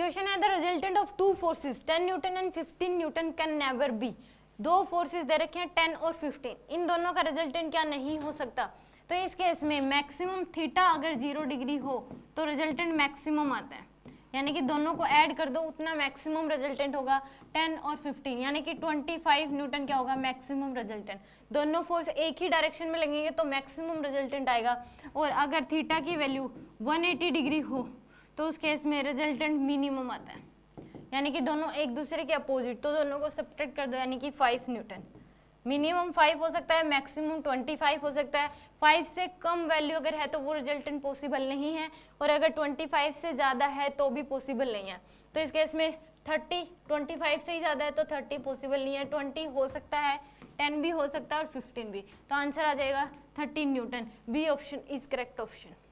question है the resultant of two forces 10 newton and 15 newton can never be दो forces दे रखे हैं 10 और 15 इन दोनों का रिजल्टेंट क्या नहीं हो सकता तो इस केस में मैक्सिमम थीटा अगर जीरो डिग्री हो तो रिजल्टेंट मैक्सिमम आता है यानी कि दोनों को ऐड कर दो उतना मैक्सिमम रिजल्टेंट होगा 10 और 15 यानी कि 25 न्यूटन क्या होगा मैक्सिमम रिजल्टेंट दोनों फोर्स एक ही डायरेक्शन में लगेंगे तो मैक्सिमम रिजल्टेंट आएगा और अगर थीटा की वैल्यू 180 डिग्री हो तो उस केस में रिजल्टेंट मिनिमम आता है यानी कि दोनों एक दूसरे के अपोजिट तो दोनों को सपरेट कर दो यानी कि फाइव न्यूटन मिनिमम फाइव हो सकता है मैक्सिमम ट्वेंटी फाइव हो सकता है फाइव से कम वैल्यू अगर है तो वो रिजल्टेंट पॉसिबल नहीं है और अगर ट्वेंटी फाइव से ज़्यादा है तो भी पॉसिबल नहीं है तो इस केस में थर्टी ट्वेंटी फाइव से ही ज़्यादा है तो थर्टी पॉसिबल नहीं है ट्वेंटी हो सकता है टेन भी हो सकता है और फिफ्टीन भी तो आंसर आ जाएगा thirteen newton B option is correct option